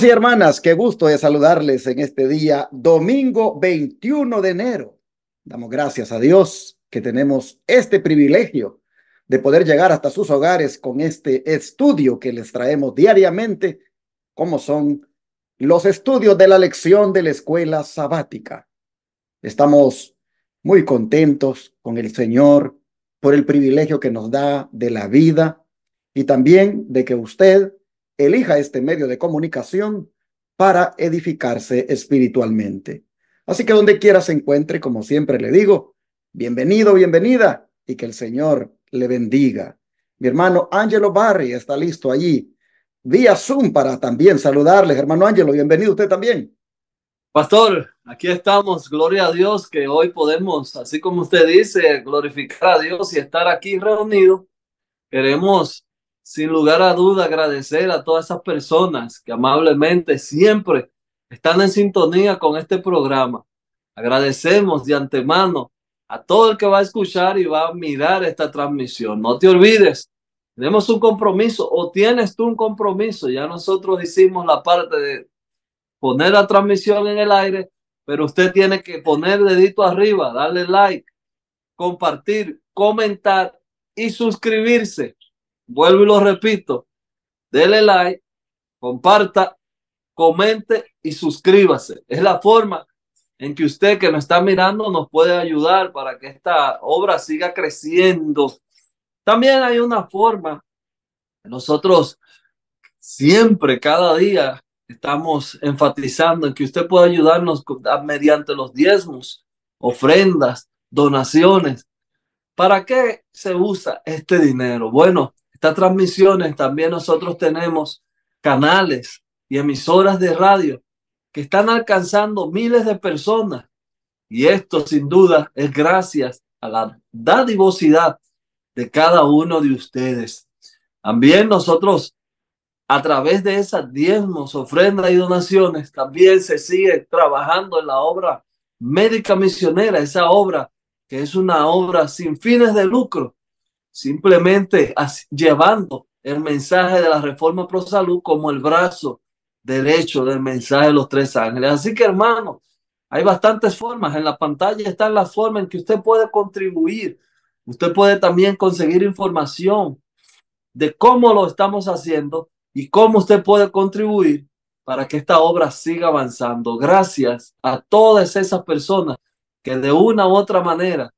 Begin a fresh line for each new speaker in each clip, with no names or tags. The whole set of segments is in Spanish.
y hermanas, qué gusto de saludarles en este día, domingo 21 de enero. Damos gracias a Dios que tenemos este privilegio de poder llegar hasta sus hogares con este estudio que les traemos diariamente, como son los estudios de la lección de la escuela sabática. Estamos muy contentos con el Señor por el privilegio que nos da de la vida y también de que usted elija este medio de comunicación para edificarse espiritualmente. Así que donde quiera se encuentre, como siempre le digo, bienvenido, bienvenida y que el Señor le bendiga. Mi hermano Ángelo Barry está listo allí, vía Zoom, para también saludarles. Hermano Ángelo, bienvenido usted también.
Pastor, aquí estamos, gloria a Dios, que hoy podemos, así como usted dice, glorificar a Dios y estar aquí reunidos. Queremos sin lugar a duda agradecer a todas esas personas que amablemente siempre están en sintonía con este programa. Agradecemos de antemano a todo el que va a escuchar y va a mirar esta transmisión. No te olvides, tenemos un compromiso o tienes tú un compromiso. Ya nosotros hicimos la parte de poner la transmisión en el aire, pero usted tiene que poner dedito arriba, darle like, compartir, comentar y suscribirse vuelvo y lo repito, dele like, comparta, comente y suscríbase. Es la forma en que usted que nos está mirando nos puede ayudar para que esta obra siga creciendo. También hay una forma, nosotros siempre, cada día, estamos enfatizando en que usted puede ayudarnos ah, mediante los diezmos, ofrendas, donaciones. ¿Para qué se usa este dinero? Bueno, transmisiones también nosotros tenemos canales y emisoras de radio que están alcanzando miles de personas. Y esto sin duda es gracias a la dadivosidad de cada uno de ustedes. También nosotros, a través de esas diezmos, ofrendas y donaciones, también se sigue trabajando en la obra médica misionera, esa obra que es una obra sin fines de lucro, simplemente llevando el mensaje de la reforma pro salud como el brazo derecho del mensaje de los tres ángeles. Así que hermano, hay bastantes formas. En la pantalla están las formas en que usted puede contribuir. Usted puede también conseguir información de cómo lo estamos haciendo y cómo usted puede contribuir para que esta obra siga avanzando. Gracias a todas esas personas que de una u otra manera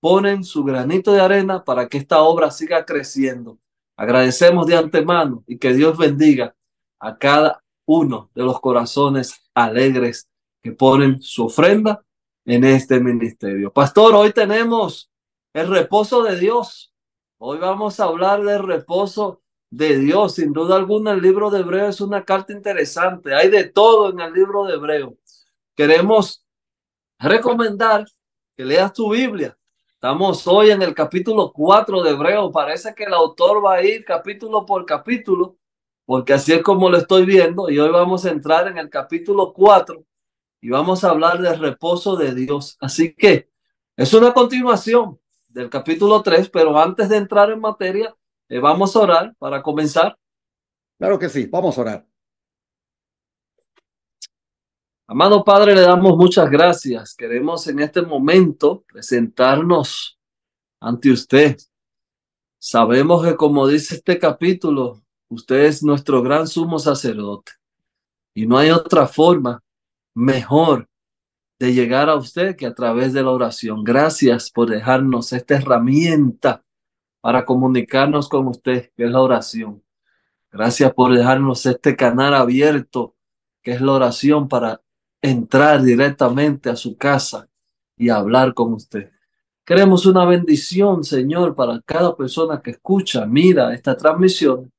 ponen su granito de arena para que esta obra siga creciendo. Agradecemos de antemano y que Dios bendiga a cada uno de los corazones alegres que ponen su ofrenda en este ministerio. Pastor, hoy tenemos el reposo de Dios. Hoy vamos a hablar del reposo de Dios. Sin duda alguna, el libro de Hebreo es una carta interesante. Hay de todo en el libro de Hebreo. Queremos recomendar que leas tu Biblia, Estamos hoy en el capítulo 4 de Hebreo. Parece que el autor va a ir capítulo por capítulo, porque así es como lo estoy viendo. Y hoy vamos a entrar en el capítulo 4 y vamos a hablar del reposo de Dios. Así que es una continuación del capítulo 3, pero antes de entrar en materia, eh, vamos a orar para comenzar.
Claro que sí, vamos a orar.
Amado Padre, le damos muchas gracias. Queremos en este momento presentarnos ante usted. Sabemos que como dice este capítulo, usted es nuestro gran sumo sacerdote y no hay otra forma mejor de llegar a usted que a través de la oración. Gracias por dejarnos esta herramienta para comunicarnos con usted, que es la oración. Gracias por dejarnos este canal abierto, que es la oración, para entrar directamente a su casa y hablar con usted. Queremos una bendición, Señor, para cada persona que escucha, mira esta transmisión,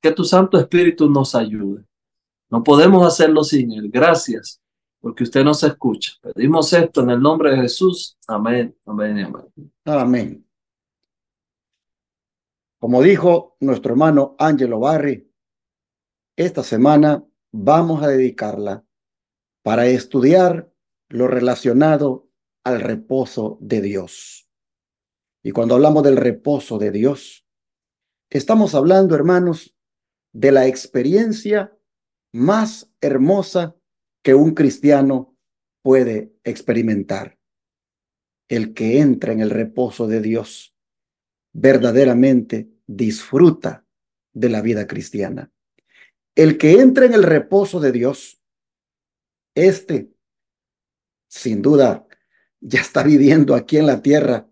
que tu Santo Espíritu nos ayude. No podemos hacerlo sin Él. Gracias, porque usted nos escucha. Pedimos esto en el nombre de Jesús. Amén, amén amén.
Amén. Como dijo nuestro hermano Angelo Barri, esta semana vamos a dedicarla para estudiar lo relacionado al reposo de Dios. Y cuando hablamos del reposo de Dios, estamos hablando, hermanos, de la experiencia más hermosa que un cristiano puede experimentar. El que entra en el reposo de Dios verdaderamente disfruta de la vida cristiana. El que entra en el reposo de Dios este, sin duda, ya está viviendo aquí en la tierra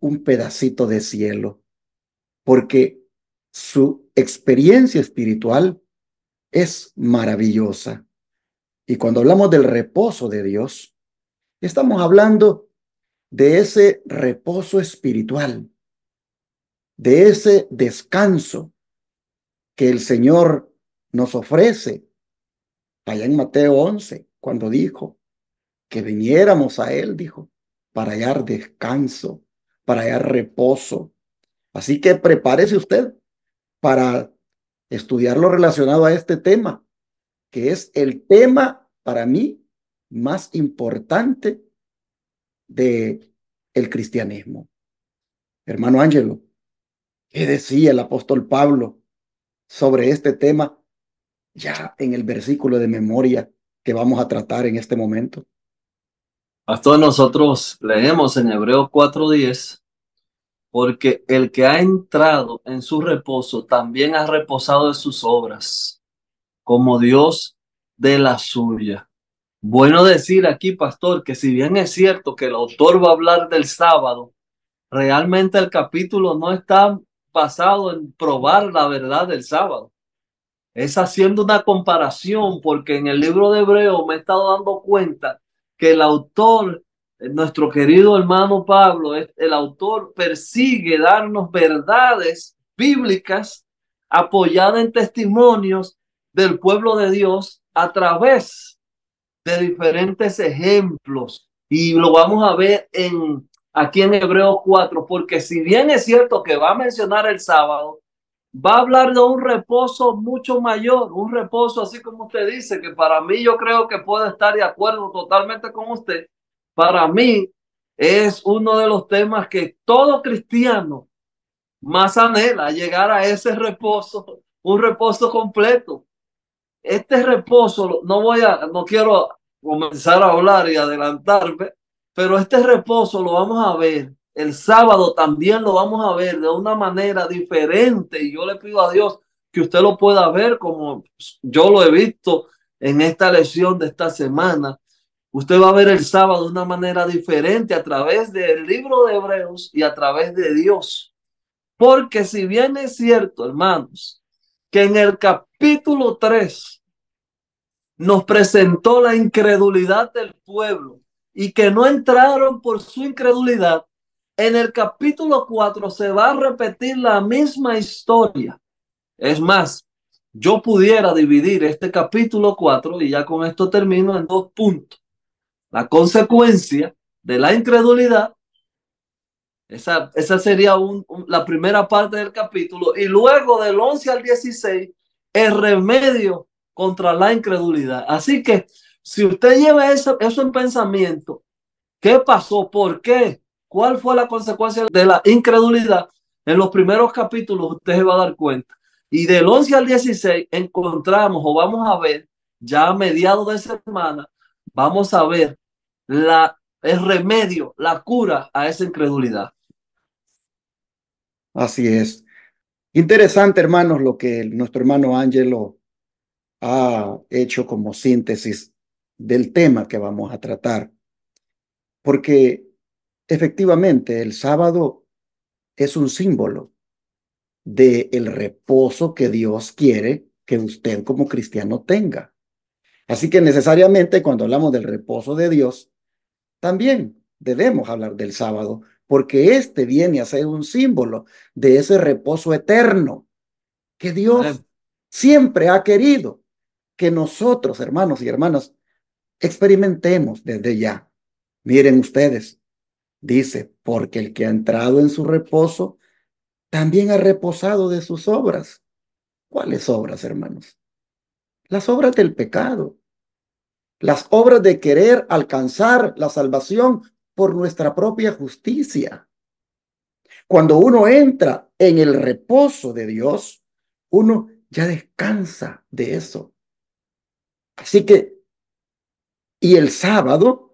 un pedacito de cielo, porque su experiencia espiritual es maravillosa. Y cuando hablamos del reposo de Dios, estamos hablando de ese reposo espiritual, de ese descanso que el Señor nos ofrece allá en Mateo 11, cuando dijo que viniéramos a Él, dijo, para hallar descanso, para hallar reposo. Así que prepárese usted para estudiar lo relacionado a este tema, que es el tema para mí más importante de el cristianismo. Hermano Ángelo, ¿qué decía el apóstol Pablo sobre este tema ya en el versículo de memoria que vamos a tratar en este momento?
Pastor, nosotros leemos en Hebreos 4:10, porque el que ha entrado en su reposo también ha reposado de sus obras, como Dios de la suya. Bueno decir aquí, pastor, que si bien es cierto que el autor va a hablar del sábado, realmente el capítulo no está basado en probar la verdad del sábado es haciendo una comparación, porque en el libro de Hebreo me he estado dando cuenta que el autor, eh, nuestro querido hermano Pablo, el autor persigue darnos verdades bíblicas apoyadas en testimonios del pueblo de Dios a través de diferentes ejemplos. Y lo vamos a ver en, aquí en Hebreo 4, porque si bien es cierto que va a mencionar el sábado, va a hablar de un reposo mucho mayor, un reposo así como usted dice, que para mí yo creo que puedo estar de acuerdo totalmente con usted. Para mí es uno de los temas que todo cristiano más anhela, llegar a ese reposo, un reposo completo. Este reposo, no voy a, no quiero comenzar a hablar y adelantarme, pero este reposo lo vamos a ver el sábado también lo vamos a ver de una manera diferente y yo le pido a Dios que usted lo pueda ver como yo lo he visto en esta lección de esta semana. Usted va a ver el sábado de una manera diferente a través del libro de Hebreos y a través de Dios. Porque si bien es cierto, hermanos, que en el capítulo 3 nos presentó la incredulidad del pueblo y que no entraron por su incredulidad, en el capítulo 4 se va a repetir la misma historia. Es más, yo pudiera dividir este capítulo 4 y ya con esto termino en dos puntos. La consecuencia de la incredulidad, esa, esa sería la primera parte del capítulo, y luego del 11 al 16, el remedio contra la incredulidad. Así que si usted lleva eso, eso en pensamiento, ¿qué pasó? ¿Por qué? cuál fue la consecuencia de la incredulidad, en los primeros capítulos usted se va a dar cuenta. Y del 11 al 16 encontramos o vamos a ver, ya a mediados de semana, vamos a ver la, el remedio, la cura a esa
incredulidad. Así es. Interesante, hermanos, lo que nuestro hermano Ángelo ha hecho como síntesis del tema que vamos a tratar. Porque Efectivamente, el sábado es un símbolo del el reposo que Dios quiere que usted como cristiano tenga. Así que necesariamente cuando hablamos del reposo de Dios, también debemos hablar del sábado, porque este viene a ser un símbolo de ese reposo eterno que Dios siempre ha querido que nosotros, hermanos y hermanas, experimentemos desde ya. Miren ustedes, Dice, porque el que ha entrado en su reposo, también ha reposado de sus obras. ¿Cuáles obras, hermanos? Las obras del pecado. Las obras de querer alcanzar la salvación por nuestra propia justicia. Cuando uno entra en el reposo de Dios, uno ya descansa de eso. Así que, y el sábado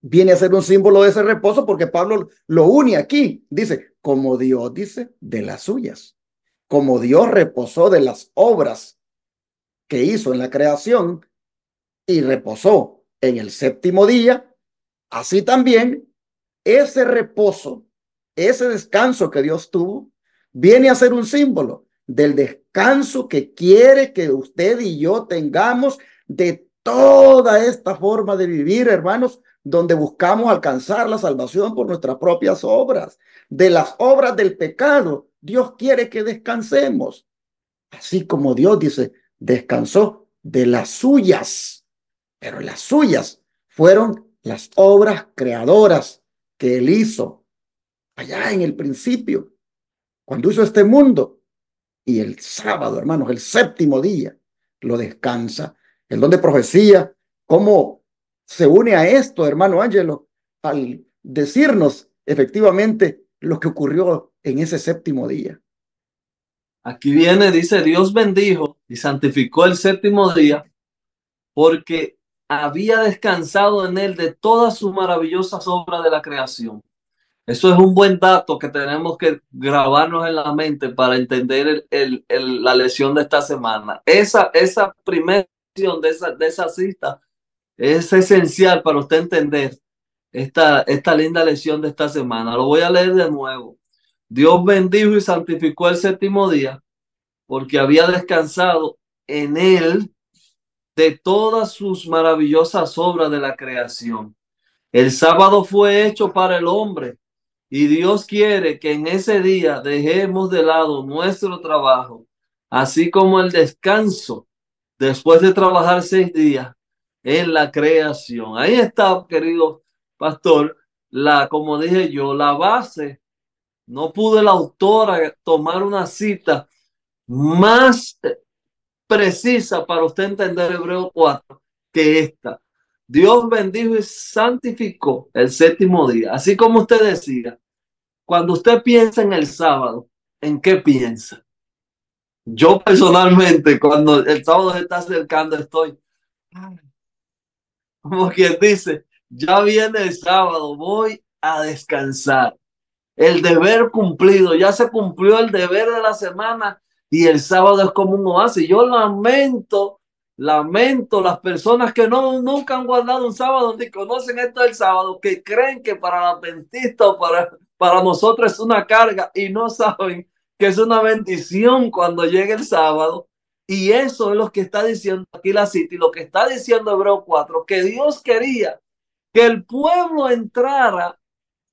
viene a ser un símbolo de ese reposo porque Pablo lo une aquí. Dice, como Dios dice, de las suyas. Como Dios reposó de las obras que hizo en la creación y reposó en el séptimo día, así también ese reposo, ese descanso que Dios tuvo, viene a ser un símbolo del descanso que quiere que usted y yo tengamos de toda esta forma de vivir, hermanos, donde buscamos alcanzar la salvación por nuestras propias obras, de las obras del pecado. Dios quiere que descansemos, así como Dios dice, descansó de las suyas, pero las suyas fueron las obras creadoras que él hizo allá en el principio, cuando hizo este mundo. Y el sábado, hermanos, el séptimo día, lo descansa en don profecía, cómo se une a esto, hermano Ángelo, al decirnos efectivamente lo que ocurrió en ese séptimo día.
Aquí viene, dice, Dios bendijo y santificó el séptimo día porque había descansado en él de todas sus maravillosas obras de la creación. Eso es un buen dato que tenemos que grabarnos en la mente para entender la lección de esta semana. Esa, esa primera de esa, esa cita es esencial para usted entender esta, esta linda lección de esta semana. Lo voy a leer de nuevo. Dios bendijo y santificó el séptimo día porque había descansado en él de todas sus maravillosas obras de la creación. El sábado fue hecho para el hombre y Dios quiere que en ese día dejemos de lado nuestro trabajo, así como el descanso después de trabajar seis días en la creación. Ahí está, querido pastor, la, como dije yo, la base. No pudo la autora tomar una cita más eh, precisa para usted entender Hebreo 4 que esta. Dios bendijo y santificó el séptimo día. Así como usted decía, cuando usted piensa en el sábado, ¿en qué piensa? Yo personalmente, cuando el sábado se está acercando, estoy, como quien dice, ya viene el sábado, voy a descansar. El deber cumplido, ya se cumplió el deber de la semana y el sábado es como uno hace Yo lamento, lamento las personas que no, nunca han guardado un sábado ni conocen esto del sábado, que creen que para la adventista para, para nosotros es una carga y no saben que es una bendición cuando llegue el sábado. Y eso es lo que está diciendo aquí la City, lo que está diciendo Hebreo 4, que Dios quería que el pueblo entrara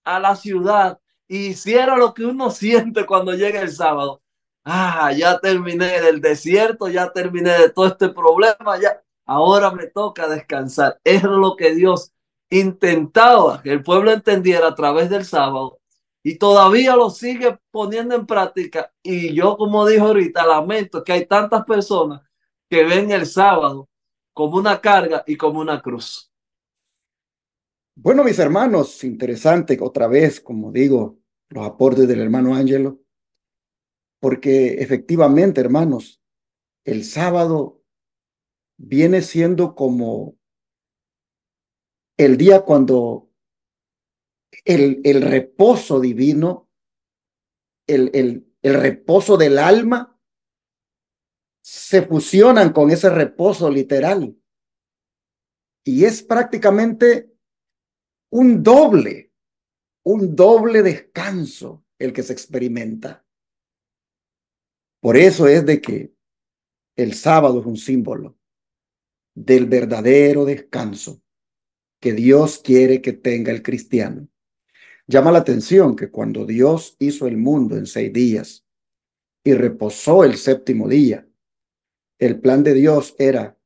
a la ciudad y e hiciera lo que uno siente cuando llega el sábado. Ah, ya terminé del desierto, ya terminé de todo este problema, ya ahora me toca descansar. Es lo que Dios intentaba que el pueblo entendiera a través del sábado y todavía lo sigue poniendo en práctica. Y yo, como dijo ahorita, lamento que hay tantas personas que ven el sábado como una carga y como una cruz.
Bueno, mis hermanos, interesante otra vez, como digo, los aportes del hermano Ángelo, porque efectivamente, hermanos, el sábado viene siendo como el día cuando el, reposo divino, el reposo del alma, se fusionan con ese reposo literal. Y es prácticamente un doble, un doble descanso el que se experimenta. Por eso es de que el sábado es un símbolo del verdadero descanso que Dios quiere que tenga el cristiano. Llama la atención que cuando Dios hizo el mundo en seis días y reposó el séptimo día, el plan de Dios era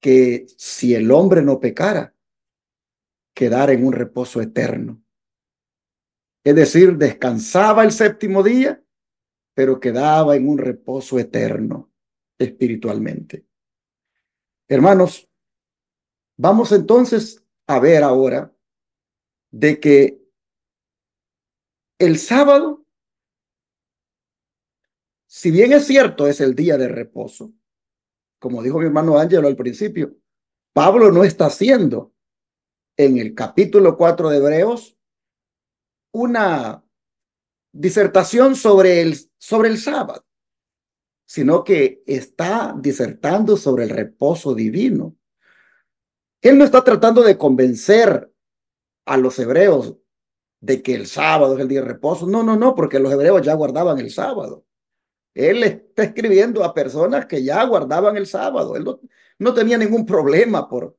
que si el hombre no pecara, quedara en un reposo eterno. Es decir, descansaba el séptimo día, pero quedaba en un reposo eterno espiritualmente. Hermanos, vamos entonces a ver ahora de que el sábado, si bien es cierto, es el día de reposo, como dijo mi hermano Ángelo al principio, Pablo no está haciendo en el capítulo 4 de Hebreos una disertación sobre el, sobre el sábado, sino que está disertando sobre el reposo divino. Él no está tratando de convencer a los hebreos de que el sábado es el día de reposo. No, no, no, porque los hebreos ya guardaban el sábado. Él está escribiendo a personas que ya guardaban el sábado. Él no, tenía ningún problema por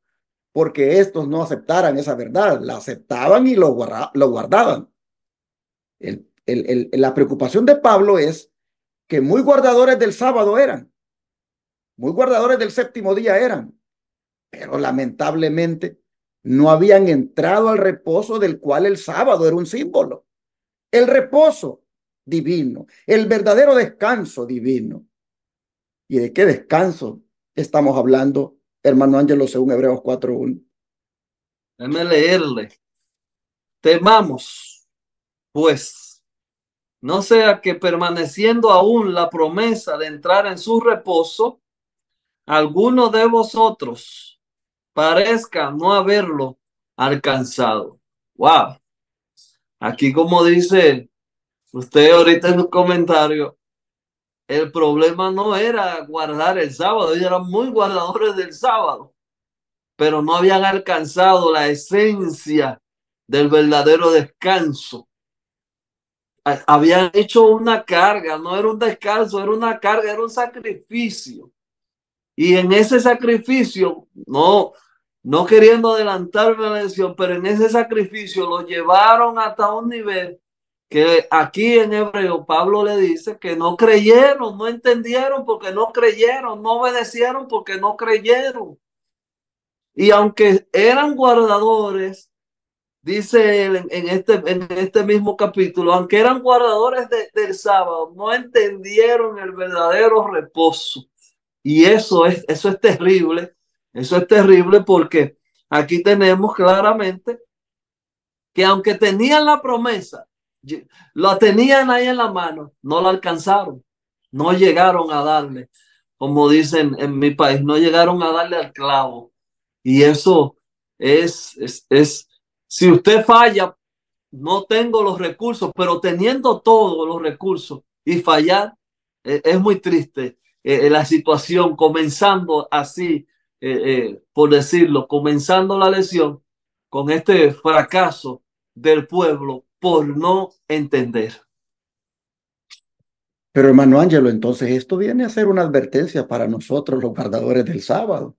porque estos no aceptaran esa verdad. La aceptaban y lo, lo guardaban. la preocupación de Pablo es que muy guardadores del sábado eran. Muy guardadores del séptimo día eran. Pero lamentablemente no habían entrado al reposo del cual el sábado era un símbolo. El reposo divino, el verdadero descanso divino. ¿Y de qué descanso estamos hablando, hermano Ángelo, según Hebreos 4.1?
Déjeme leerle. Temamos, pues, no sea que permaneciendo aún la promesa de entrar en su reposo, alguno de vosotros parezca no haberlo alcanzado. ¡Wow! Aquí como dice usted ahorita en los comentarios, el problema no era guardar el sábado, ellos eran muy guardadores del sábado, pero no habían alcanzado la esencia del verdadero descanso. Habían hecho una carga, no era un descanso, era una carga, era un sacrificio. Y en ese sacrificio no, no queriendo adelantar a la lección, pero en ese sacrificio lo llevaron hasta un nivel que aquí en hebreo Pablo le dice que no creyeron, no entendieron porque no creyeron, no obedecieron porque no creyeron. Y aunque eran guardadores, dice él en, este, este mismo capítulo, aunque eran guardadores del sábado, no entendieron el verdadero reposo. Y eso es, eso es terrible eso es terrible porque aquí tenemos claramente que aunque tenían la promesa, la tenían ahí en la mano, no la alcanzaron, no llegaron a darle, como dicen en mi país, no llegaron a darle al clavo. Y eso es, es, si usted falla, no tengo los recursos, pero teniendo todos los recursos y fallar, eh, es muy triste eh, la situación comenzando así eh, eh, por decirlo, comenzando la lesión con este fracaso del pueblo por no entender.
Pero hermano Ángelo, entonces esto viene a ser una advertencia para nosotros los guardadores del sábado.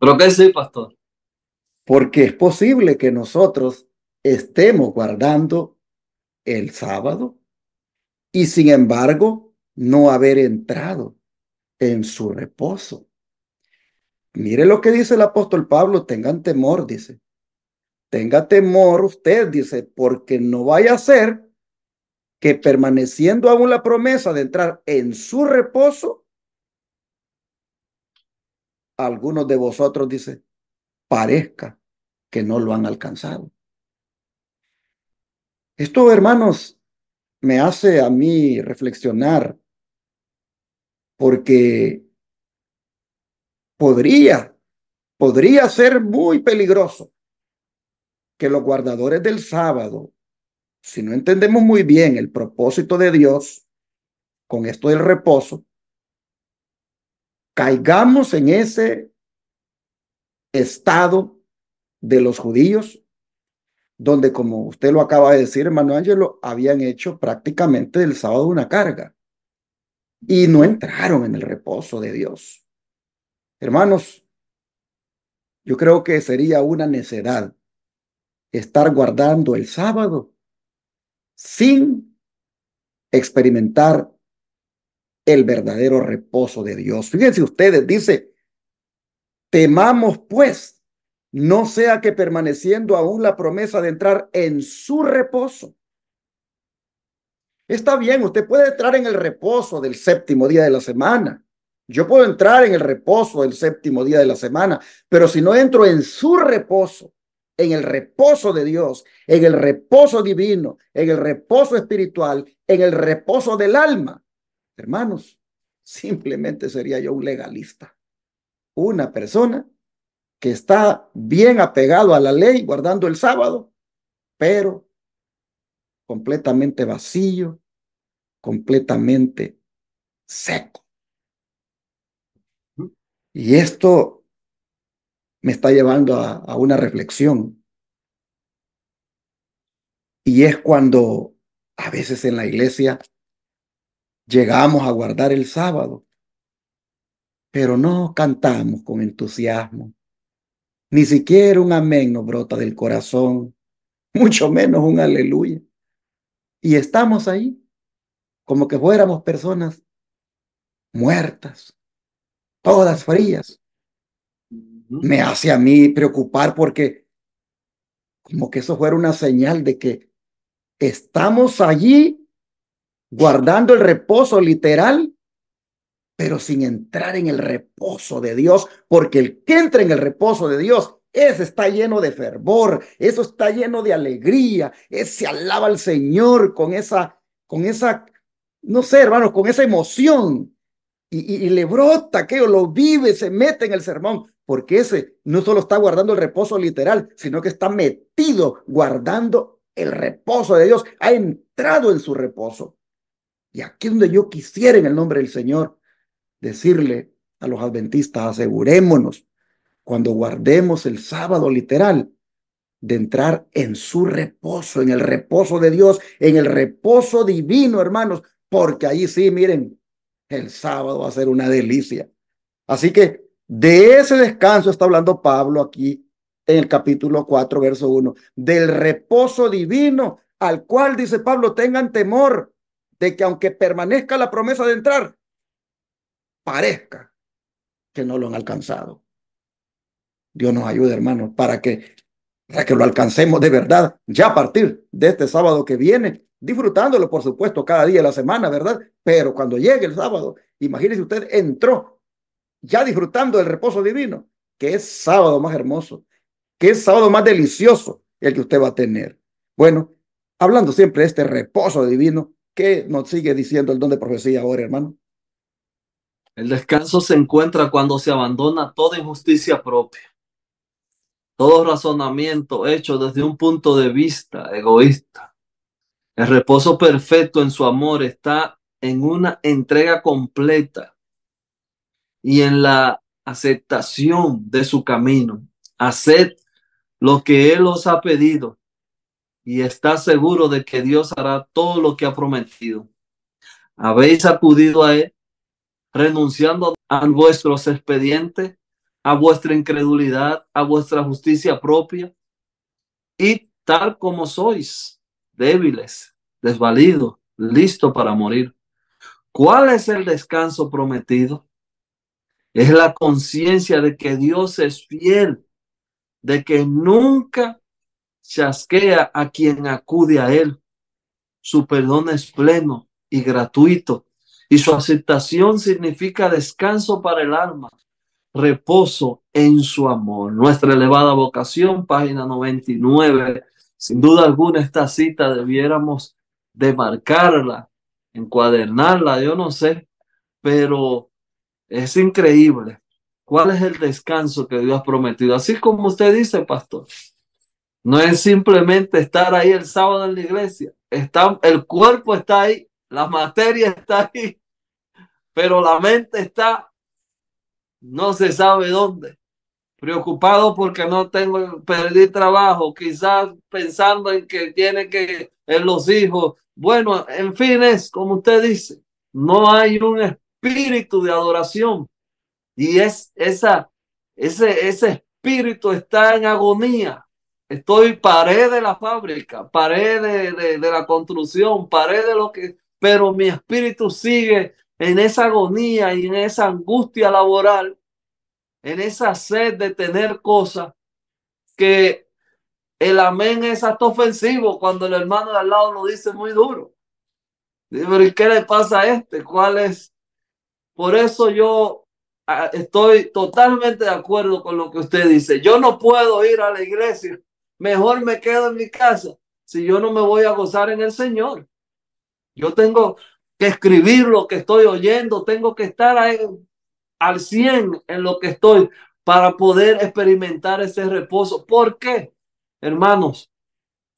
pero que sí, pastor.
Porque es posible que nosotros estemos guardando el sábado y sin embargo no haber entrado en su reposo. Mire lo que dice el apóstol Pablo, tengan temor, dice. Tenga temor usted, dice, porque no vaya a ser que permaneciendo aún la promesa de entrar en su reposo, algunos de vosotros, dice, parezca que no lo han alcanzado. Esto, hermanos, me hace a mí reflexionar porque podría, podría ser muy peligroso que los guardadores del sábado, si no entendemos muy bien el propósito de Dios con esto del reposo, caigamos en ese estado de los judíos, donde, como usted lo acaba de decir, hermano Ángelo, habían hecho prácticamente del sábado una carga y no entraron en el reposo de Dios. Hermanos, yo creo que sería una necedad estar guardando el sábado sin experimentar el verdadero reposo de Dios. Fíjense ustedes, dice, temamos pues, no sea que permaneciendo aún la promesa de entrar en su reposo. Está bien, usted puede entrar en el reposo del séptimo día de la semana, yo puedo entrar en el reposo el séptimo día de la semana, pero si no entro en su reposo, en el reposo de Dios, en el reposo divino, en el reposo espiritual, en el reposo del alma, hermanos, simplemente sería yo un legalista, una persona que está bien apegado a la ley, guardando el sábado, pero completamente vacío, completamente seco. Y esto me está llevando a, una reflexión. Y es cuando a veces en la iglesia llegamos a guardar el sábado, pero no cantamos con entusiasmo. Ni siquiera un amén nos brota del corazón, mucho menos un aleluya. Y estamos ahí como que fuéramos personas muertas, todas frías, me hace a mí preocupar porque como que eso fuera una señal de que estamos allí guardando el reposo literal, pero sin entrar en el reposo de Dios, porque el que entra en el reposo de Dios ese está lleno de fervor, eso está lleno de alegría, ese alaba al Señor con esa, con esa, no sé, hermano, con esa emoción y, le brota que lo vive, se mete en el sermón, porque ese no solo está guardando el reposo literal, sino que está metido guardando el reposo de Dios, ha entrado en su reposo. Y aquí es donde yo quisiera en el nombre del Señor decirle a los adventistas, asegurémonos cuando guardemos el sábado literal de entrar en su reposo, en el reposo de Dios, en el reposo divino, hermanos, porque ahí sí, miren, el sábado va a ser una delicia. Así que de ese descanso está hablando Pablo aquí en el capítulo 4, verso 1, del reposo divino al cual dice Pablo, tengan temor de que aunque permanezca la promesa de entrar, parezca que no lo han alcanzado. Dios nos ayude, hermanos, para que para que lo alcancemos de verdad ya a partir de este sábado que viene, disfrutándolo, por supuesto, cada día de la semana, ¿verdad? Pero cuando llegue el sábado, imagínese usted entró ya disfrutando del reposo divino, que es sábado más hermoso, que es sábado más delicioso el que usted va a tener. Bueno, hablando siempre de este reposo divino, ¿qué nos sigue diciendo el don de profecía ahora, hermano?
El descanso se encuentra cuando se abandona toda injusticia propia todo razonamiento hecho desde un punto de vista egoísta. El reposo perfecto en su amor está en una entrega completa y en la aceptación de su camino. Haced lo que Él os ha pedido y está seguro de que Dios hará todo lo que ha prometido. Habéis acudido a Él renunciando a vuestros expedientes a vuestra incredulidad, a vuestra justicia propia, y tal como sois, débiles, desvalidos, listos para morir. ¿Cuál es el descanso prometido? Es la conciencia de que Dios es fiel, de que nunca chasquea a quien acude a Él. Su perdón es pleno y gratuito, y su aceptación significa descanso para el alma, reposo en su amor. Nuestra elevada vocación, página 99. Sin duda alguna, esta cita debiéramos demarcarla encuadernarla, yo no sé, pero es increíble. ¿Cuál es el descanso que Dios ha prometido? Así como usted dice, pastor, no es simplemente estar ahí el sábado en la iglesia. Está, el cuerpo está ahí, la materia está ahí, pero la mente está no se sabe dónde, preocupado porque no tengo, perdí trabajo, quizás pensando en que tiene que, en los hijos, bueno, en fin es, como usted dice, no hay un espíritu de adoración y es esa, ese, ese espíritu está en agonía. Estoy pared de la fábrica, pared de, de la construcción, pared de lo que, pero mi espíritu sigue en esa agonía y en esa angustia laboral, en esa sed de tener cosas, que el amén es hasta ofensivo cuando el hermano de al lado lo dice muy duro. ¿y qué le pasa a este? ¿Cuál es? Por eso yo ah, estoy totalmente de acuerdo con lo que usted dice. Yo no puedo ir a la iglesia. Mejor me quedo en mi casa si yo no me voy a gozar en el Señor. Yo tengo, escribir lo que estoy oyendo, tengo que estar ahí, al 100 en lo que estoy para poder experimentar ese reposo. ¿Por qué? Hermanos,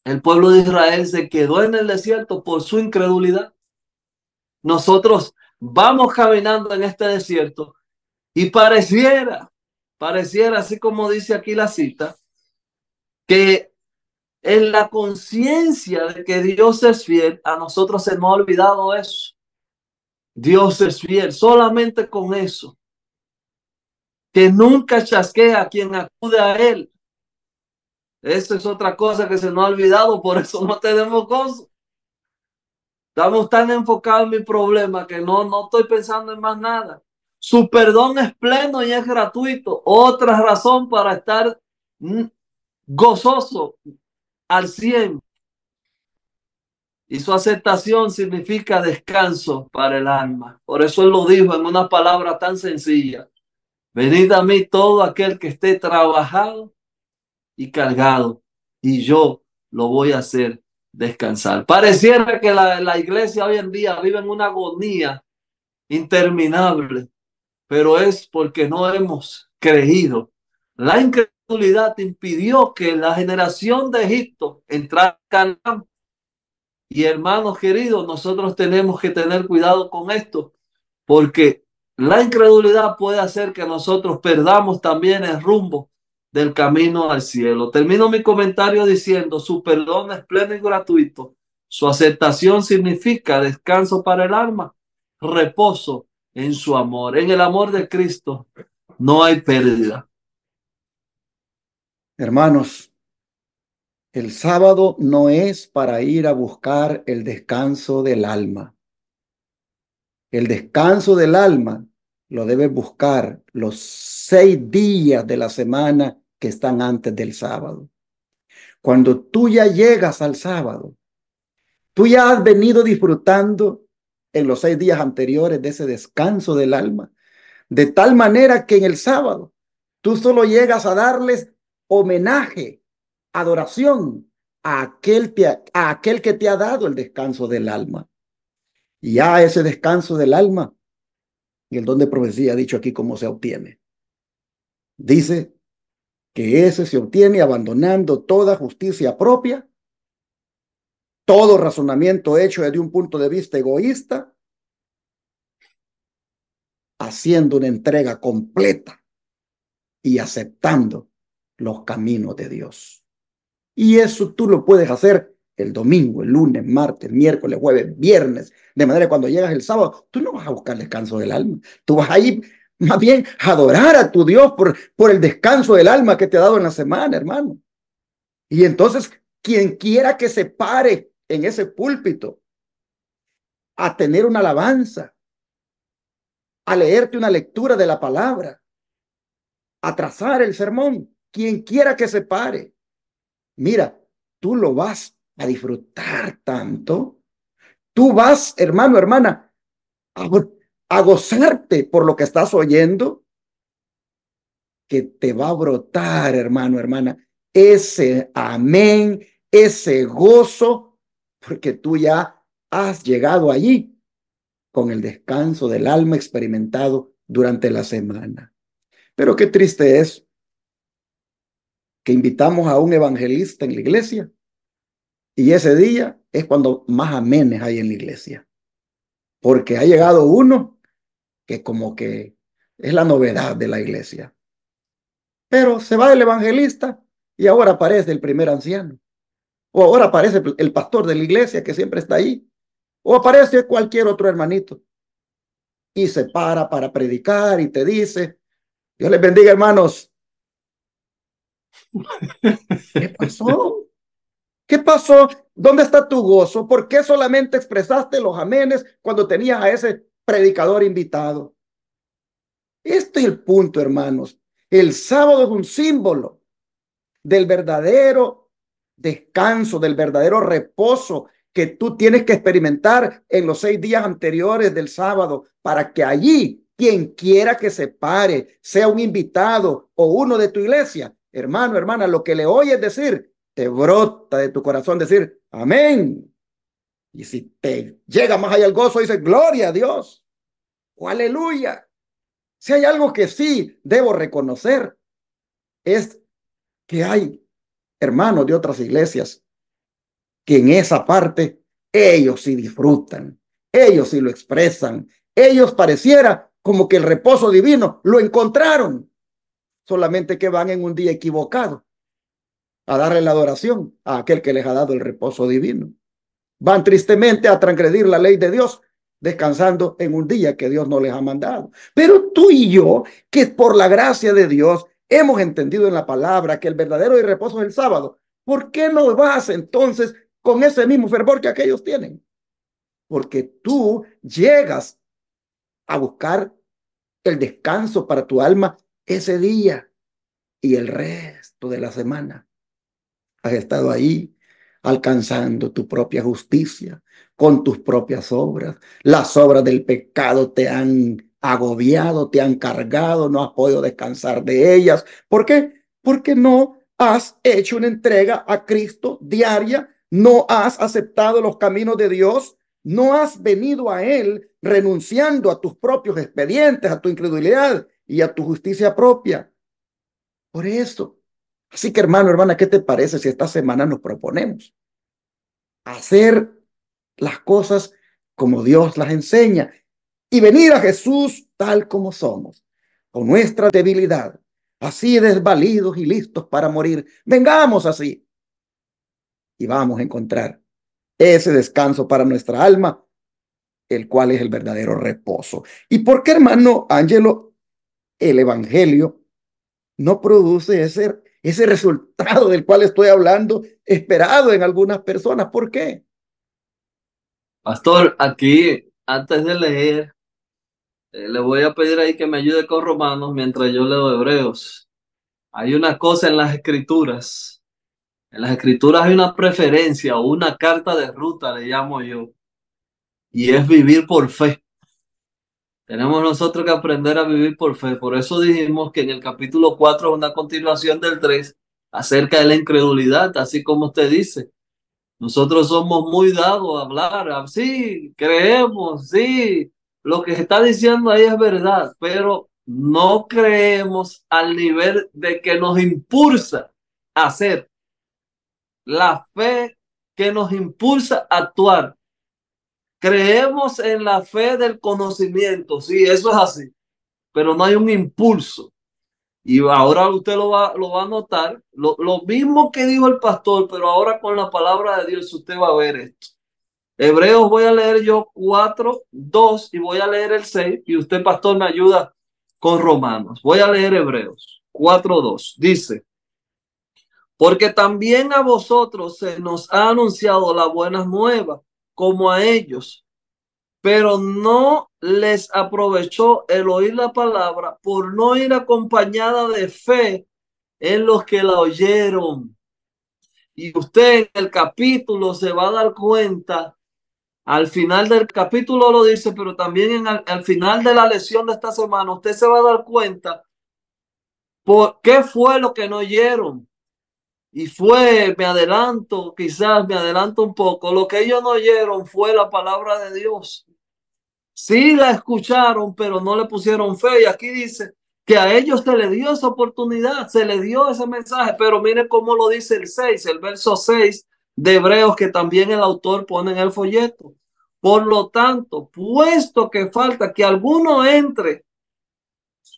el pueblo de Israel se quedó en el desierto por su incredulidad. Nosotros vamos caminando en este desierto y pareciera, pareciera, así como dice aquí la cita, que en la conciencia de que Dios es fiel, a nosotros se nos ha olvidado eso. Dios es fiel. Solamente con eso. Que nunca chasquea a quien acude a Él. Eso es otra cosa que se nos ha olvidado, por eso no tenemos gozo. Estamos tan enfocados en mi problema que no, no estoy pensando en más nada. Su perdón es pleno y es gratuito. Otra razón para estar gozoso al 100. Y su aceptación significa descanso para el alma. Por eso él lo dijo en una palabra tan sencilla. Venid a mí todo aquel que esté trabajado y cargado, y yo lo voy a hacer descansar. Pareciera que la, iglesia hoy en día vive en una agonía interminable, pero es porque no hemos creído. La incredulidad impidió que la generación de Egipto entrara y hermanos queridos, nosotros tenemos que tener cuidado con esto, porque la incredulidad puede hacer que nosotros perdamos también el rumbo del camino al cielo. Termino mi comentario diciendo, su perdón es pleno y gratuito. Su aceptación significa descanso para el alma, reposo en su amor. En el amor de Cristo
no hay pérdida. Hermanos, el sábado no es para ir a buscar el descanso del alma. El descanso del alma lo debe buscar los seis días de la semana que están antes del sábado. Cuando tú ya llegas al sábado, tú ya has venido disfrutando en los seis días anteriores de ese descanso del alma, de tal manera que en el sábado tú solo llegas a darles homenaje adoración a aquel, que te ha dado el descanso del alma. Y a ese descanso del alma, y el don de profecía ha dicho aquí cómo se obtiene. Dice que ese se obtiene abandonando toda justicia propia, todo razonamiento hecho desde un punto de vista egoísta, haciendo una entrega completa y aceptando los caminos de Dios. Y eso tú lo puedes hacer el domingo, el lunes, martes, miércoles, jueves, viernes, de manera que cuando llegas el sábado, tú no vas a buscar descanso del alma, tú vas a ir más bien a adorar a tu Dios por, por el descanso del alma que te ha dado en la semana, hermano. Y entonces, quien quiera que se pare en ese púlpito a tener una alabanza, a leerte una lectura de la palabra, a trazar el sermón, quien quiera que se pare, Mira, tú lo vas a disfrutar tanto. Tú vas, hermano, hermana, a, gozarte por lo que estás oyendo, que te va a brotar, hermano, hermana, ese amén, ese gozo, porque tú ya has llegado allí con el descanso del alma experimentado durante la semana. Pero qué triste es que invitamos a un evangelista en la iglesia y ese día es cuando más amenes hay en la iglesia. Porque ha llegado uno que como que es la novedad de la iglesia. Pero se va el evangelista y ahora aparece el primer anciano. O ahora aparece el pastor de la iglesia que siempre está ahí. O aparece cualquier otro hermanito. Y se para para predicar y te dice, Dios les bendiga hermanos, ¿Qué pasó? ¿Qué pasó? ¿Dónde está tu gozo? ¿Por qué solamente expresaste los amenes cuando tenías a ese predicador invitado? Este es el punto, hermanos. El sábado es un símbolo del verdadero descanso, del verdadero reposo que tú tienes que experimentar en los seis días anteriores del sábado para que allí quien quiera que se pare, sea un invitado o uno de tu iglesia, hermano, hermana, lo que le oyes decir, te brota de tu corazón decir, amén. Y si te llega más allá el gozo, dice gloria a Dios aleluya. Si hay algo que sí debo reconocer, es que hay hermanos de otras iglesias que en esa parte ellos sí disfrutan, ellos sí lo expresan, ellos pareciera como que el reposo divino lo encontraron solamente que van en un día equivocado a darle la adoración a aquel que les ha dado el reposo divino. Van tristemente a transgredir la ley de Dios descansando en un día que Dios no les ha mandado. Pero tú y yo, que por la gracia de Dios hemos entendido en la palabra que el verdadero reposo es el sábado, ¿por qué no vas entonces con ese mismo fervor que aquellos tienen? Porque tú llegas a buscar el descanso para tu alma ese día y el resto de la semana. Has estado ahí alcanzando tu propia justicia con tus propias obras. Las obras del pecado te han agobiado, te han cargado, no has podido descansar de ellas. ¿Por qué? Porque no has hecho una entrega a Cristo diaria, no has aceptado los caminos de Dios, no has venido a Él renunciando a tus propios expedientes, a tu incredulidad y a tu justicia propia. Por eso. Así que hermano, hermana, ¿qué te parece si esta semana nos proponemos? Hacer las cosas como Dios las enseña y venir a Jesús tal como somos, con nuestra debilidad, así desvalidos y listos para morir. Vengamos así y vamos a encontrar ese descanso para nuestra alma, el cual es el verdadero reposo. ¿Y por qué, hermano Ángelo, el Evangelio no produce ese, ese resultado del cual estoy hablando esperado en algunas personas. ¿Por qué?
Pastor, aquí, antes de leer, eh, le voy a pedir ahí que me ayude con Romanos mientras yo leo Hebreos. Hay una cosa en las escrituras. En las escrituras hay una preferencia o una carta de ruta, le llamo yo. Y es vivir por fe. Tenemos nosotros que aprender a vivir por fe. Por eso dijimos que en el capítulo 4 una continuación del 3 acerca de la incredulidad, así como usted dice. Nosotros somos muy dados a hablar, sí, creemos, sí, lo que se está diciendo ahí es verdad, pero no creemos al nivel de que nos impulsa a hacer. La fe que nos impulsa a actuar Creemos en la fe del conocimiento, sí, eso es así, pero no hay un impulso. Y ahora usted lo va, lo va a notar, lo, lo mismo que dijo el pastor, pero ahora con la palabra de Dios usted va a ver esto. Hebreos voy a leer yo 4, 2 y voy a leer el 6 y usted, pastor, me ayuda con Romanos. Voy a leer Hebreos 4, 2. Dice, porque también a vosotros se nos ha anunciado la buena nueva como a ellos, pero no les aprovechó el oír la palabra por no ir acompañada de fe en los que la oyeron. Y usted en el capítulo se va a dar cuenta, al final del capítulo lo dice, pero también al final de la lección de esta semana, usted se va a dar cuenta por qué fue lo que no oyeron. Y fue, me adelanto, quizás me adelanto un poco, lo que ellos no oyeron fue la palabra de Dios. Sí la escucharon, pero no le pusieron fe. Y aquí dice que a ellos se les dio esa oportunidad, se les dio ese mensaje, pero mire cómo lo dice el 6, el verso 6 de Hebreos, que también el autor pone en el folleto. Por lo tanto, puesto que falta que alguno entre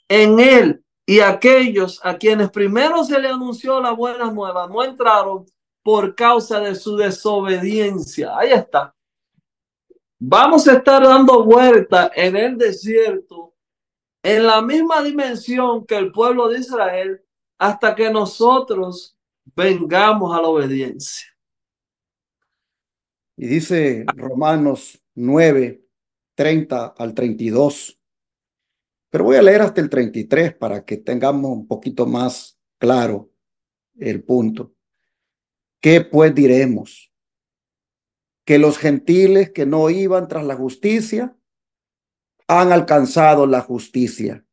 en él y aquellos a quienes primero se le anunció la buena nueva no entraron por causa de su desobediencia. Ahí está. Vamos a estar dando vuelta en el desierto, en la misma dimensión que el pueblo de Israel, hasta que nosotros vengamos a la obediencia.
Y dice Romanos 9, 30 al 32. Pero voy a leer hasta el 33 para que tengamos un poquito más claro el punto. ¿Qué pues diremos? Que los gentiles que no iban tras la justicia han alcanzado la justicia,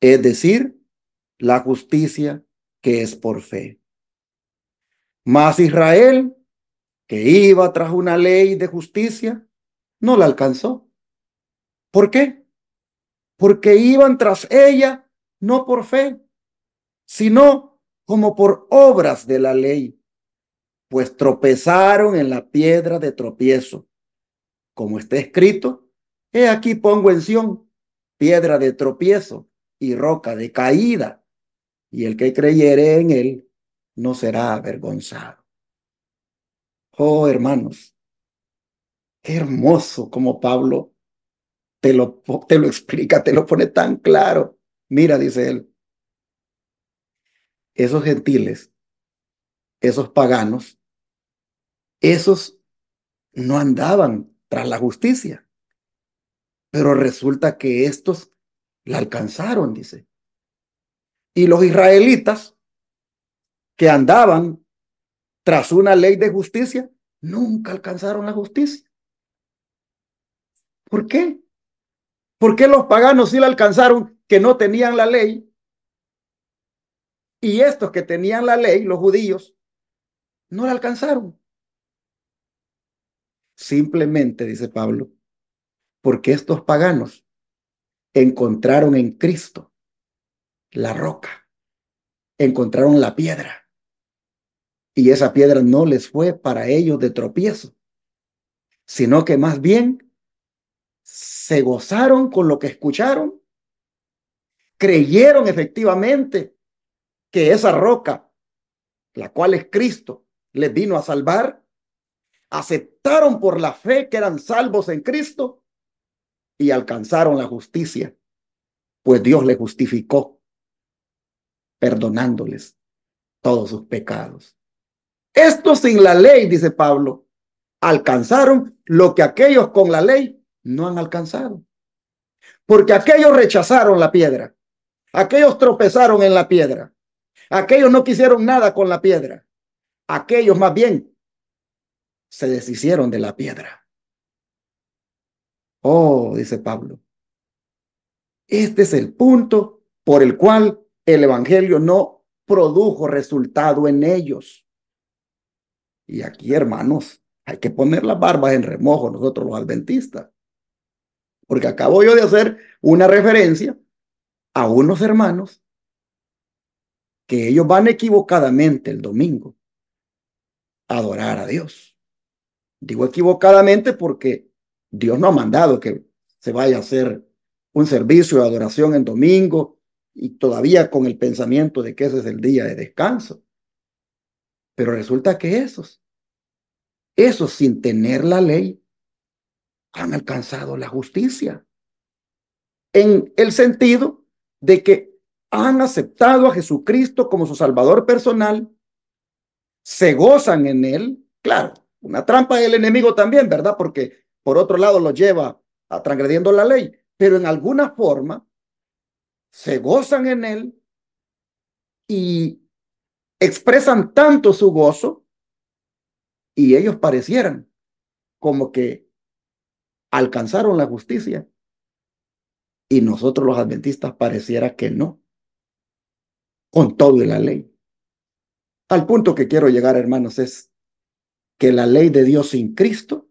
es decir, la justicia que es por fe. Más Israel, que iba tras una ley de justicia, no la alcanzó. ¿Por qué? porque iban tras ella no por fe, sino como por obras de la ley, pues tropezaron en la piedra de tropiezo. Como está escrito, he aquí pongo en Sión piedra de tropiezo y roca de caída, y el que creyere en él no será avergonzado. Oh, hermanos, qué hermoso como Pablo te lo, te lo explica, te lo pone tan claro. Mira, dice él, esos gentiles, esos paganos, esos no andaban tras la justicia, pero resulta que estos la alcanzaron, dice. Y los israelitas que andaban tras una ley de justicia, nunca alcanzaron la justicia. ¿Por qué? ¿Por qué los paganos sí la alcanzaron que no tenían la ley? Y estos que tenían la ley, los judíos, no la alcanzaron. Simplemente, dice Pablo, porque estos paganos encontraron en Cristo la roca, encontraron la piedra, y esa piedra no les fue para ellos de tropiezo, sino que más bien se gozaron con lo que escucharon, creyeron efectivamente que esa roca, la cual es Cristo, les vino a salvar, aceptaron por la fe que eran salvos en Cristo y alcanzaron la justicia, pues Dios le justificó, perdonándoles todos sus pecados. Esto sin la ley, dice Pablo, alcanzaron lo que aquellos con la ley no han alcanzado. Porque aquellos rechazaron la piedra, aquellos tropezaron en la piedra, aquellos no quisieron nada con la piedra, aquellos más bien se deshicieron de la piedra. Oh, dice Pablo, este es el punto por el cual el Evangelio no produjo resultado en ellos. Y aquí, hermanos, hay que poner las barbas en remojo nosotros los adventistas. Porque acabo yo de hacer una referencia a unos hermanos que ellos van equivocadamente el domingo a adorar a Dios. Digo equivocadamente porque Dios no ha mandado que se vaya a hacer un servicio de adoración en domingo y todavía con el pensamiento de que ese es el día de descanso. Pero resulta que esos, esos sin tener la ley, han alcanzado la justicia. En el sentido de que han aceptado a Jesucristo como su Salvador personal, se gozan en él, claro, una trampa del enemigo también, ¿verdad? Porque por otro lado lo lleva a transgrediendo la ley, pero en alguna forma se gozan en él y expresan tanto su gozo y ellos parecieran como que alcanzaron la justicia. Y nosotros los adventistas pareciera que no, con todo y la ley. Al punto que quiero llegar, hermanos, es que la ley de Dios sin Cristo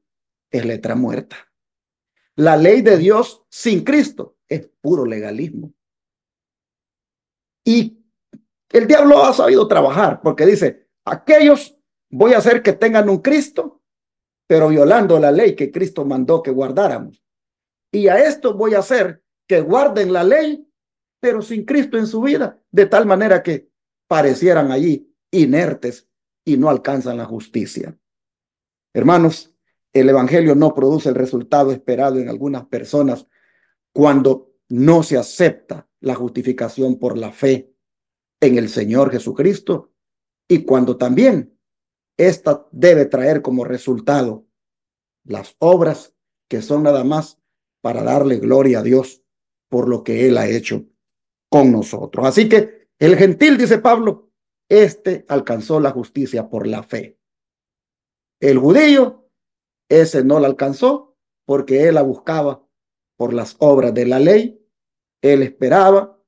es letra muerta. La ley de Dios sin Cristo es puro legalismo. Y el diablo ha sabido trabajar porque dice, aquellos voy a hacer que tengan un Cristo pero violando la ley que Cristo mandó que guardáramos. Y a esto voy a hacer que guarden la ley, pero sin Cristo en su vida, de tal manera que parecieran allí inertes y no alcanzan la justicia. Hermanos, el Evangelio no produce el resultado esperado en algunas personas cuando no se acepta la justificación por la fe en el Señor Jesucristo y cuando también esta debe traer como resultado las obras que son nada más para darle gloria a Dios por lo que Él ha hecho con nosotros. Así que el gentil, dice Pablo, este alcanzó la justicia por la fe. El judío, ese no la alcanzó porque él la buscaba por las obras de la ley. Él esperaba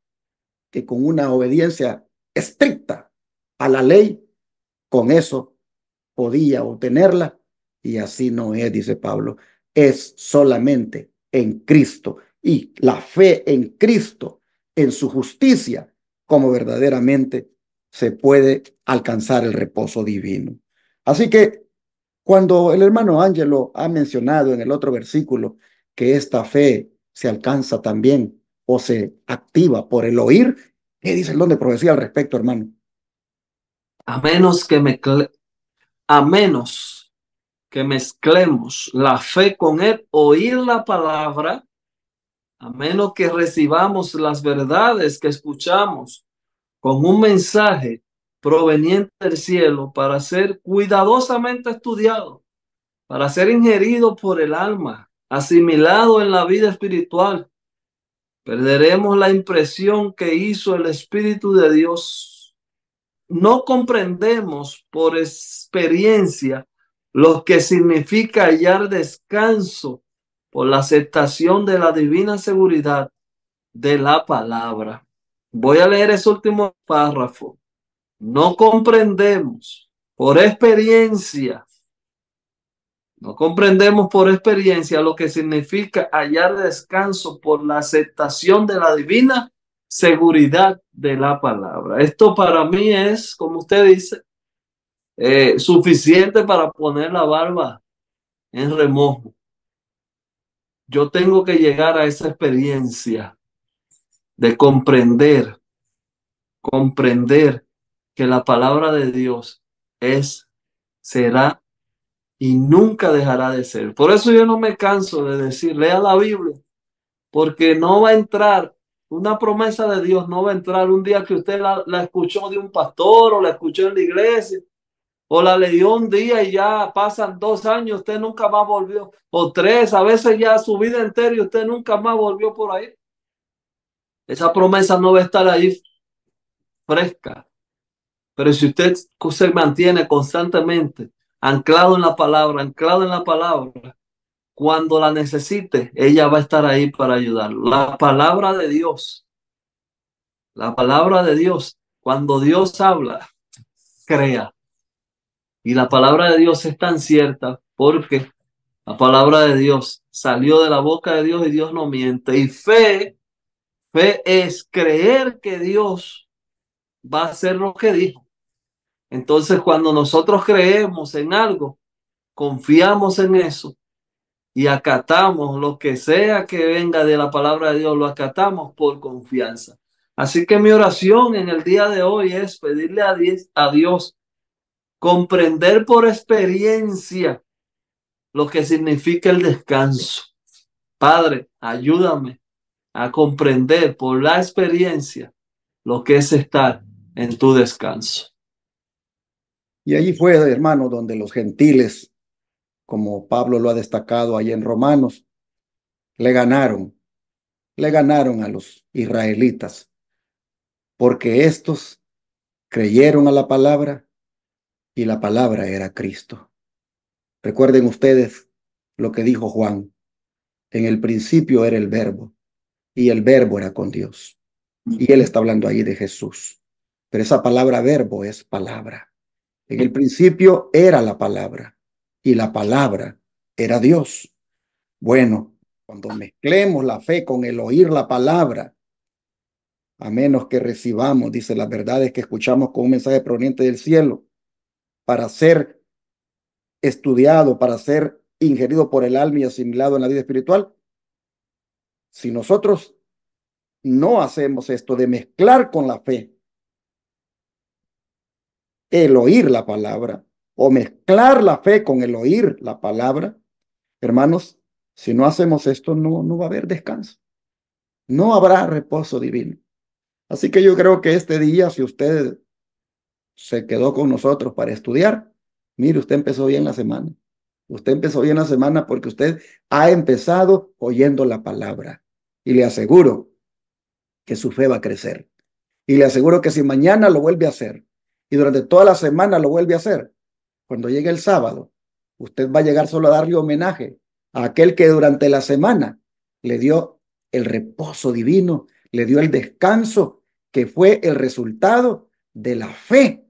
que con una obediencia estricta a la ley, con eso podía obtenerla y así no es, dice Pablo, es solamente en Cristo y la fe en Cristo, en su justicia, como verdaderamente se puede alcanzar el reposo divino. Así que cuando el hermano Ángelo ha mencionado en el otro versículo que esta fe se alcanza también o se activa por el oír, ¿qué dice el don de profecía al respecto, hermano? A menos que me a menos
que mezclemos la fe con el oír la palabra, a menos que recibamos las verdades que escuchamos con un mensaje proveniente del cielo para ser cuidadosamente estudiado, para ser ingerido por el alma, asimilado en la vida espiritual, perderemos la impresión que hizo el Espíritu de Dios no comprendemos por experiencia lo que significa hallar descanso por la aceptación de la divina seguridad de la palabra. Voy a leer ese último párrafo. No comprendemos por experiencia, no comprendemos por experiencia lo que significa hallar descanso por la aceptación de la divina seguridad de la palabra. Esto para mí es, como usted dice, eh, suficiente para poner la barba en remojo. Yo tengo que llegar a esa experiencia de comprender, comprender que la palabra de Dios es, será y nunca dejará de ser. Por eso yo no me canso de decir, lea la Biblia, porque no va a entrar una promesa de Dios no va a entrar un día que usted la, escuchó de un pastor o la escuchó en la iglesia o la leyó un día y ya pasan dos años, usted nunca más volvió, o tres, a veces ya su vida entera y usted nunca más volvió por ahí. Esa promesa no va a estar ahí fresca. Pero si usted se mantiene constantemente anclado en la palabra, anclado en la palabra, cuando la necesite, ella va a estar ahí para ayudarlo. La palabra de Dios, la palabra de Dios, cuando Dios habla, crea. Y la palabra de Dios es tan cierta porque la palabra de Dios salió de la boca de Dios y Dios no miente. Y fe, fe es creer que Dios va a hacer lo que dijo. Entonces, cuando nosotros creemos en algo, confiamos en eso, y acatamos lo que sea que venga de la palabra de Dios, lo acatamos por confianza. Así que mi oración en el día de hoy es pedirle a, Dios comprender por experiencia lo que significa el descanso. Padre, ayúdame a comprender por la experiencia lo que es estar en tu descanso.
Y allí fue, hermano, donde los gentiles como Pablo lo ha destacado ahí en Romanos, le ganaron, le ganaron a los israelitas, porque estos creyeron a la palabra y la palabra era Cristo. Recuerden ustedes lo que dijo Juan, en el principio era el verbo y el verbo era con Dios. Y él está hablando ahí de Jesús, pero esa palabra verbo es palabra. En el principio era la palabra y la palabra era Dios. Bueno, cuando mezclemos la fe con el oír la palabra, a menos que recibamos, dice, las verdades que escuchamos con un mensaje proveniente del cielo, para ser estudiado, para ser ingerido por el alma y asimilado en la vida espiritual. Si nosotros no hacemos esto de mezclar con la fe, el oír la palabra, o mezclar la fe con el oír la palabra, hermanos, si no hacemos esto, no, no va a haber descanso. No habrá reposo divino. Así que yo creo que este día, si usted se quedó con nosotros para estudiar, mire, usted empezó bien la semana. Usted empezó bien la semana porque usted ha empezado oyendo la palabra. Y le aseguro que su fe va a crecer. Y le aseguro que si mañana lo vuelve a hacer y durante toda la semana lo vuelve a hacer, cuando llegue el sábado, usted va a llegar solo a darle homenaje a aquel que durante la semana le dio el reposo divino, le dio el descanso que fue el resultado de la fe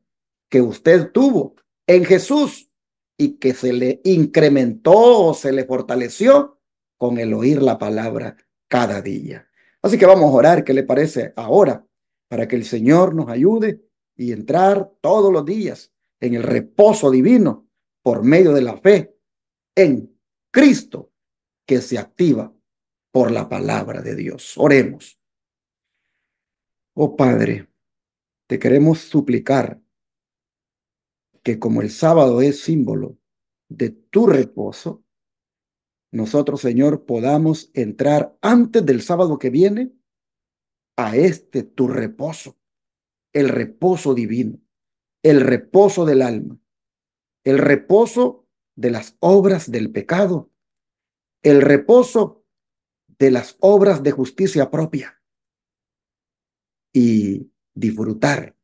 que usted tuvo en Jesús y que se le incrementó o se le fortaleció con el oír la palabra cada día. Así que vamos a orar, ¿qué le parece ahora? Para que el Señor nos ayude y entrar todos los días en el reposo divino por medio de la fe en Cristo que se activa por la palabra de Dios. Oremos. Oh Padre, te queremos suplicar que como el sábado es símbolo de tu reposo, nosotros, Señor, podamos entrar antes del sábado que viene a este tu reposo, el reposo divino el reposo del alma, el reposo de las obras del pecado, el reposo de las obras de justicia propia y disfrutar,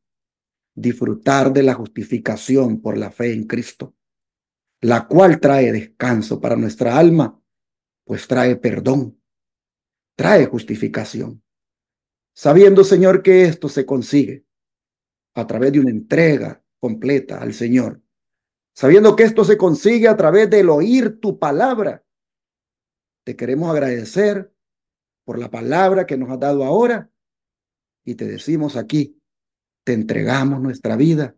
disfrutar de la justificación por la fe en Cristo, la cual trae descanso para nuestra alma, pues trae perdón, trae justificación, sabiendo, Señor, que esto se consigue a través de una entrega completa al Señor, sabiendo que esto se consigue a través del oír tu palabra. Te queremos agradecer por la palabra que nos has dado ahora y te decimos aquí, te entregamos nuestra vida,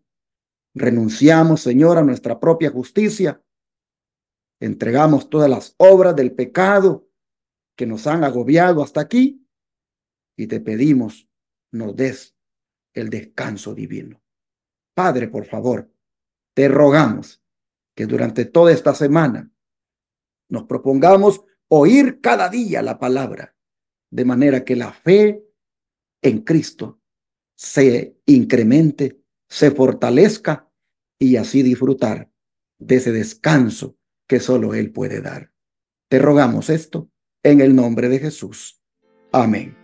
renunciamos, Señor, a nuestra propia justicia, entregamos todas las obras del pecado que nos han agobiado hasta aquí y te pedimos, nos des el descanso divino. Padre, por favor, te rogamos que durante toda esta semana nos propongamos oír cada día la palabra, de manera que la fe en Cristo se incremente, se fortalezca y así disfrutar de ese descanso que solo Él puede dar. Te rogamos esto en el nombre de Jesús. Amén.